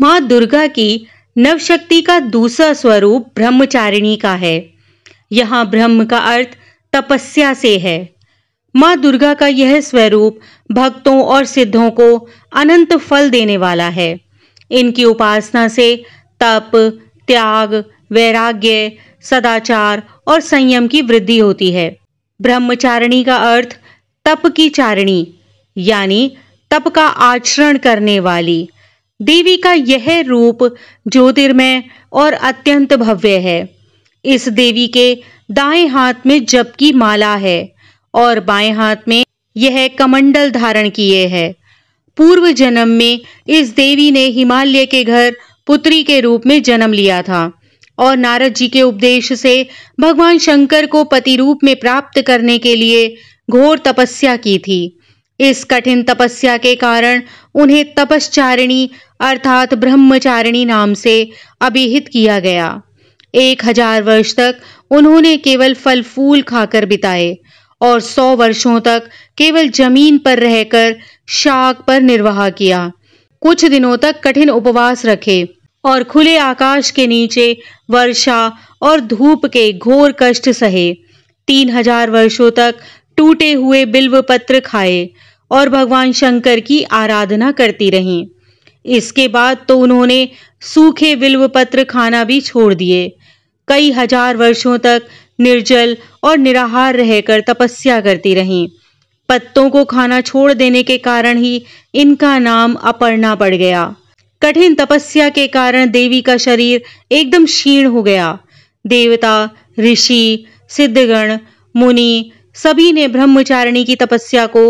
माँ दुर्गा की नवशक्ति का दूसरा स्वरूप ब्रह्मचारिणी का है यहाँ ब्रह्म का अर्थ तपस्या से है माँ दुर्गा का यह स्वरूप भक्तों और सिद्धों को अनंत फल देने वाला है इनकी उपासना से तप त्याग वैराग्य सदाचार और संयम की वृद्धि होती है ब्रह्मचारिणी का अर्थ तप की चारिणी यानी तप का आचरण करने वाली देवी का यह रूप ज्योतिर्मय और अत्यंत भव्य है इस देवी के दाएं हाथ में जप की माला है और बाएं हाथ में यह कमंडल धारण किए है पूर्व जन्म में इस देवी ने हिमालय के घर पुत्री के रूप में जन्म लिया था और नारद जी के उपदेश से भगवान शंकर को पति रूप में प्राप्त करने के लिए घोर तपस्या की थी इस कठिन तपस्या के कारण उन्हें तपस्चारिणी अर्थात ब्रह्मचारिणी नाम से अभिहित किया गया एक हजार वर्ष तक उन्होंने केवल फल फूल खाकर बिताए और सौ वर्षों तक केवल जमीन पर रहकर शाक पर निर्वाह किया कुछ दिनों तक कठिन उपवास रखे और खुले आकाश के नीचे वर्षा और धूप के घोर कष्ट सहे तीन हजार वर्षों तक टूटे हुए बिल्व पत्र खाए और भगवान शंकर की आराधना करती रहीं इसके बाद तो उन्होंने सूखे बिल्व पत्र खाना भी छोड़ दिए कई हजार वर्षों तक निर्जल और निराहार रहकर तपस्या करती रहीं पत्तों को खाना छोड़ देने के कारण ही इनका नाम अपर्णा पड़ गया कठिन तपस्या के कारण देवी का शरीर एकदम क्षीण हो गया देवता ऋषि सिद्धगण मुनि सभी ने ब्रह्मचारिणी की तपस्या को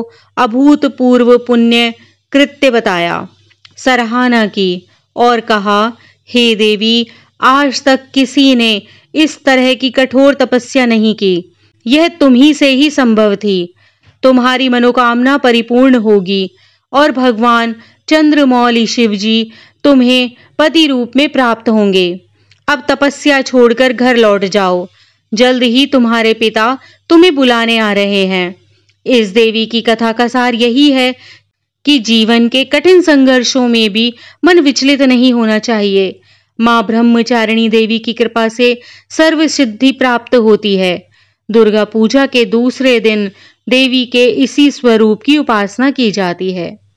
अभूतपूर्व पुण्य कृत्य बताया सराहना की और कहा हे देवी आज तक किसी ने इस तरह की कठोर तपस्या नहीं की यह तुम्ही से ही संभव थी तुम्हारी मनोकामना परिपूर्ण होगी और भगवान चंद्रमौली शिवजी तुम्हें पति रूप में प्राप्त होंगे अब तपस्या छोड़कर घर लौट जाओ जल्द ही तुम्हारे पिता तुम्हें बुलाने आ रहे हैं इस देवी की कथा का सार यही है कि जीवन के कठिन संघर्षों में भी मन विचलित नहीं होना चाहिए माँ ब्रह्मचारिणी देवी की कृपा से सर्व सिद्धि प्राप्त होती है दुर्गा पूजा के दूसरे दिन देवी के इसी स्वरूप की उपासना की जाती है